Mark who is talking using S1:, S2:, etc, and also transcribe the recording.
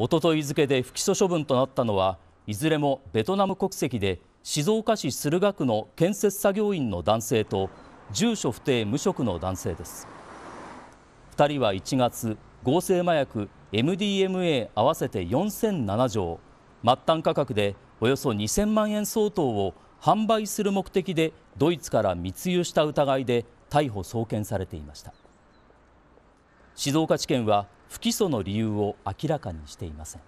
S1: おととい付で不起訴処分となったのはいずれもベトナム国籍で静岡市駿河区の建設作業員の男性と住所不定無職の男性です2人は1月合成麻薬 MDMA 合わせて4007錠末端価格でおよそ2000万円相当を販売する目的でドイツから密輸した疑いで逮捕・送検されていました静岡地検は不起訴の理由を明らかにしていません。